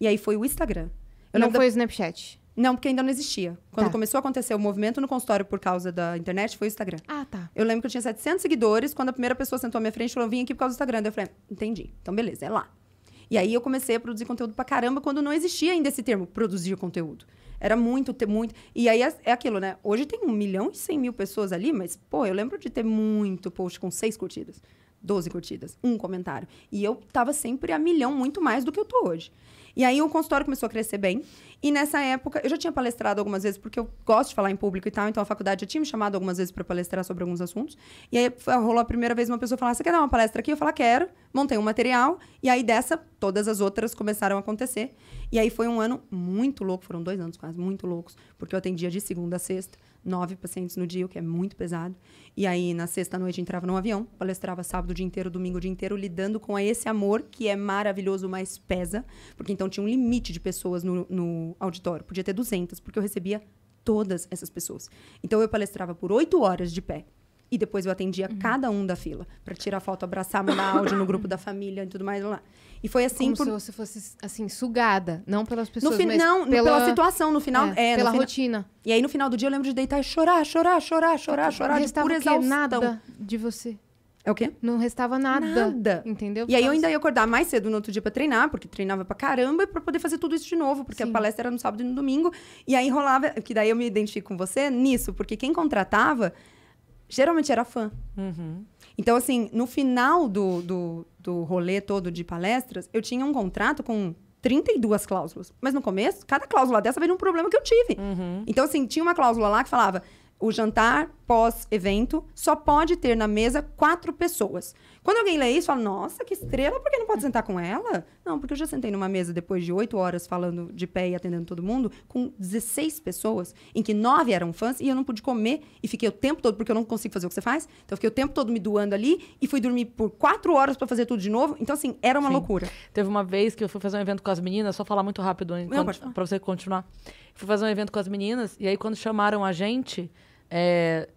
E aí foi o Instagram. Eu não foi o Snapchat? Não, porque ainda não existia. Quando tá. começou a acontecer o movimento no consultório por causa da internet, foi o Instagram. Ah, tá. Eu lembro que eu tinha 700 seguidores. Quando a primeira pessoa sentou à minha frente, falou: vim aqui por causa do Instagram. Daí eu falei: entendi. Então, beleza, é lá. E aí eu comecei a produzir conteúdo pra caramba quando não existia ainda esse termo, produzir conteúdo. Era muito, ter muito. E aí é, é aquilo, né? Hoje tem um milhão e cem mil pessoas ali, mas, pô, eu lembro de ter muito post com seis curtidas. 12 curtidas, um comentário. E eu tava sempre a milhão, muito mais do que eu tô hoje. E aí o consultório começou a crescer bem. E nessa época, eu já tinha palestrado algumas vezes, porque eu gosto de falar em público e tal, então a faculdade já tinha me chamado algumas vezes para palestrar sobre alguns assuntos. E aí rolou a primeira vez uma pessoa falar: Você quer dar uma palestra aqui? Eu falar: Quero, montei um material. E aí dessa, todas as outras começaram a acontecer. E aí foi um ano muito louco, foram dois anos quase, muito loucos, porque eu atendia de segunda a sexta nove pacientes no dia, o que é muito pesado. E aí, na sexta-noite, entrava num avião, palestrava sábado o dia inteiro, domingo o dia inteiro, lidando com esse amor que é maravilhoso, mas pesa. Porque então tinha um limite de pessoas no, no auditório. Podia ter 200, porque eu recebia todas essas pessoas. Então, eu palestrava por oito horas de pé e depois eu atendia uhum. cada um da fila para tirar foto, abraçar, mandar áudio no grupo da família e tudo mais lá. E foi assim Como por... se você fosse assim sugada, não pelas pessoas, no fi... mas não, pela... pela situação no final, é, é pela rotina. E aí no final do dia eu lembro de deitar e chorar, chorar, chorar, chorar, chorar não restava nada de você. É o quê? Não restava nada. Nada. Entendeu? E aí eu ainda ia acordar mais cedo no outro dia para treinar, porque treinava pra caramba, e pra poder fazer tudo isso de novo, porque Sim. a palestra era no sábado e no domingo. E aí rolava, que daí eu me identifico com você nisso, porque quem contratava geralmente era fã. Uhum. Então, assim, no final do, do, do rolê todo de palestras, eu tinha um contrato com 32 cláusulas. Mas no começo, cada cláusula dessa veio um problema que eu tive. Uhum. Então, assim, tinha uma cláusula lá que falava: o jantar pós-evento só pode ter na mesa quatro pessoas. Quando alguém lê isso, fala, nossa, que estrela, por que não pode sentar com ela? Não, porque eu já sentei numa mesa depois de oito horas falando de pé e atendendo todo mundo, com 16 pessoas, em que nove eram fãs, e eu não pude comer, e fiquei o tempo todo, porque eu não consigo fazer o que você faz, então eu fiquei o tempo todo me doando ali, e fui dormir por quatro horas para fazer tudo de novo, então assim, era uma Sim. loucura. Teve uma vez que eu fui fazer um evento com as meninas, só falar muito rápido, para você continuar. Fui fazer um evento com as meninas, e aí quando chamaram a gente... É,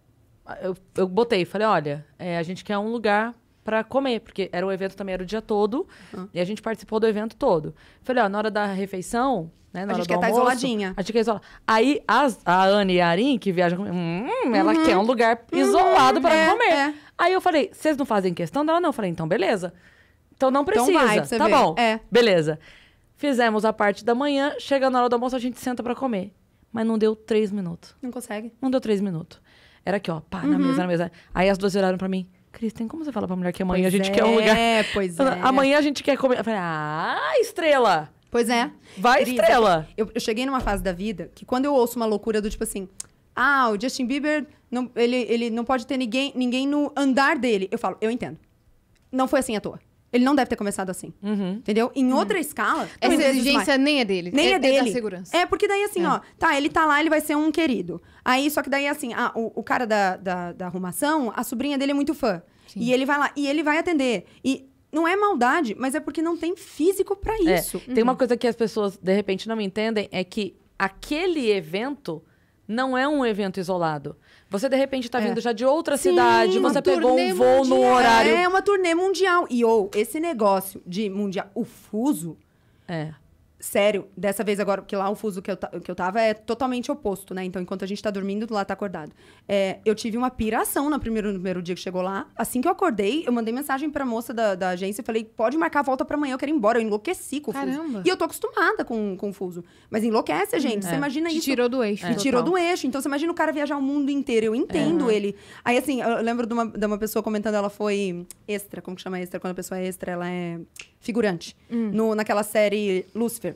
eu, eu botei, falei, olha, é, a gente quer um lugar para comer, porque era o evento também, era o dia todo, uhum. e a gente participou do evento todo. Falei, ó, na hora da refeição, né, na a hora gente quer tá almoço, estar isoladinha. A gente quer isolar. Aí as, a Anne e a Arin, que viajam comigo, hum, uhum. ela quer um lugar uhum. isolado uhum. para é, comer. É. Aí eu falei, vocês não fazem questão dela? Não. Eu falei, então beleza. Então não então precisa. Então vai, tá ver. bom. É. Beleza. Fizemos a parte da manhã, chega na hora do almoço, a gente senta para comer. Mas não deu três minutos. Não consegue? Não deu três minutos. Era aqui, ó, pá, na uhum. mesa, na mesa. Aí as duas olharam pra mim. Cris, tem como você falar pra mulher que amanhã pois a gente é, quer um é, lugar? É, pois é. Amanhã a gente quer comer. Eu falei, ah, estrela! Pois é. Vai, estrela! Eu, eu cheguei numa fase da vida que quando eu ouço uma loucura do tipo assim, ah, o Justin Bieber, não, ele, ele não pode ter ninguém, ninguém no andar dele. Eu falo, eu entendo. Não foi assim à toa. Ele não deve ter começado assim. Uhum. Entendeu? Em uhum. outra escala. Essa exigência nem é dele. Nem é, é dele. É da segurança. É, porque daí assim, é. ó, tá, ele tá lá, ele vai ser um querido. Aí, só que daí assim, o, o cara da, da, da, arrumação, a sobrinha dele é muito fã. Sim. E ele vai lá, e ele vai atender. E não é maldade, mas é porque não tem físico para é, isso. É. Uhum. Tem uma uhum. coisa que as pessoas de repente não entendem é que aquele evento não é um evento isolado. Você, de repente, está é. vindo já de outra Sim, cidade, você pegou um voo mundial. no horário. É uma turnê mundial. E ou, oh, esse negócio de mundial, o fuso. É sério, dessa vez agora, porque lá o fuso que eu, que eu tava é totalmente oposto, né? Então, enquanto a gente tá dormindo, lá tá acordado. É, eu tive uma piração no primeiro, no primeiro dia que chegou lá. Assim que eu acordei, eu mandei mensagem pra moça da, da agência e falei: pode marcar a volta pra amanhã, eu quero ir embora. Eu enlouqueci com o Caramba. fuso. E eu tô acostumada com, com o fuso. Mas enlouquece, uhum. gente. você é. imagina Te isso. tirou do eixo. É, tirou do eixo. Então, você imagina o cara viajar o mundo inteiro. Eu entendo é. ele. Aí, assim, eu lembro de uma, de uma pessoa comentando, ela foi extra. Como que chama extra? Quando a pessoa é extra, ela é figurante. Hum. No, naquela série Lucifer.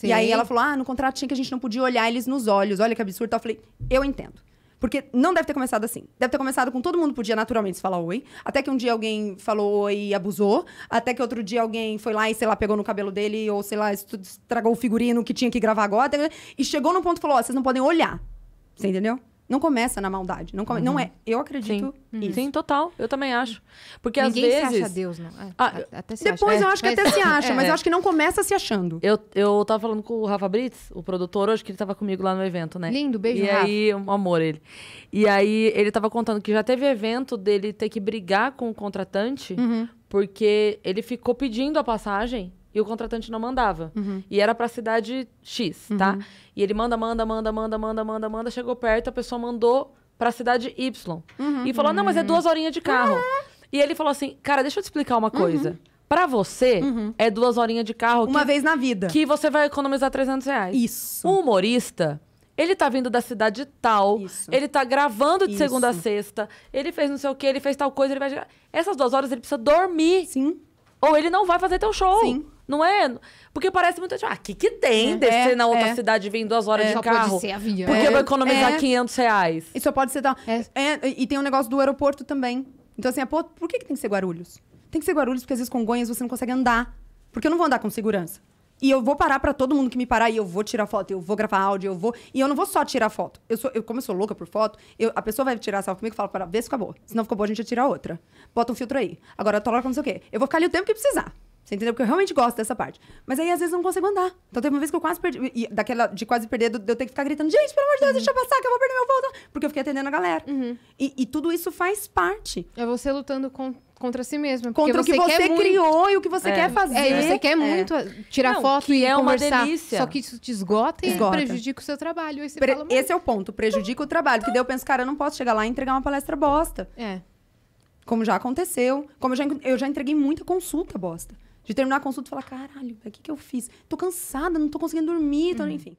Sim. E aí ela falou: ah, no contrato tinha que a gente não podia olhar eles nos olhos, olha que absurdo. Então eu falei: eu entendo. Porque não deve ter começado assim. Deve ter começado com todo mundo podia naturalmente se falar oi. Até que um dia alguém falou oi e abusou. Até que outro dia alguém foi lá e, sei lá, pegou no cabelo dele ou, sei lá, estragou o figurino que tinha que gravar agora. E chegou num ponto e falou: ó, vocês não podem olhar. Você entendeu? Não começa na maldade. Não, come... uhum. não é. Eu acredito Sim. Uhum. Isso. Sim, total. Eu também acho. Porque Ninguém às vezes. se acha Deus, não. É, ah, até se depois acha. eu acho é, que até se acha, é, mas eu acho que não começa se achando. Eu, eu tava falando com o Rafa Brits, o produtor, hoje, que ele tava comigo lá no evento, né? Lindo, beijo, E Rafa. aí, um amor ele. E aí, ele tava contando que já teve evento dele ter que brigar com o contratante, uhum. porque ele ficou pedindo a passagem e o contratante não mandava. Uhum. E era para a cidade X, tá? Uhum. E ele manda, manda, manda, manda, manda, manda, manda, chegou perto, a pessoa mandou para a cidade Y. Uhum. E falou: "Não, mas é duas horinhas de carro". E ele falou assim: "Cara, deixa eu te explicar uma coisa. Uhum. Pra você, uhum. é duas horinhas de carro. Uma que, vez na vida. Que você vai economizar 300 reais. Isso. O humorista, ele tá vindo da cidade tal, Isso. ele tá gravando de Isso. segunda a sexta, ele fez não sei o quê, ele fez tal coisa, ele vai. Essas duas horas ele precisa dormir. Sim. Ou ele não vai fazer teu show. Sim. Não é. Porque parece muito. Tipo, ah, o que, que tem é, descer é, na outra é. cidade e vir duas horas é. de só carro? Pode ser avião. Porque eu vou é. economizar 500 é. reais. Isso só pode ser tal. e tem o um negócio do aeroporto também. Então, assim, por, por que, que tem que ser Guarulhos? Tem que ser Guarulhos porque às vezes com gonhas você não consegue andar. Porque eu não vou andar com segurança. E eu vou parar para todo mundo que me parar e eu vou tirar foto, eu vou gravar áudio, eu vou. E eu não vou só tirar foto. Eu sou, eu, como eu sou louca por foto, eu, a pessoa vai tirar salva comigo e fala, para, vê se ficou boa. Se não ficou boa, a gente tira outra. Bota um filtro aí. Agora coloca não sei o quê. Eu vou ficar ali o tempo que precisar. Você entendeu? Porque eu realmente gosto dessa parte. Mas aí, às vezes, eu não consigo andar. Então, teve uma vez que eu quase perdi. E, daquela de quase perder, eu tenho que ficar gritando: gente, pelo amor de Deus, uhum. deixa eu passar, que eu vou perder meu voo. Porque eu fiquei atendendo a galera. Uhum. E, e, tudo isso faz parte. É você lutando com, contra si mesma. Contra o que você criou muito. e o que você é. quer fazer. É, você quer é. muito tirar não, foto e é conversar. Uma delícia. Só que isso te esgota e esgota. prejudica o seu trabalho. Pre fala, esse é o ponto: prejudica o trabalho. Porque daí eu penso, cara, eu não posso chegar lá e entregar uma palestra bosta. É. Como já aconteceu. Como eu já, eu já entreguei muita consulta bosta. De terminar a consulta e falar, caralho, o que, que eu fiz? Tô cansada, não tô conseguindo dormir, então Uhum. enfim.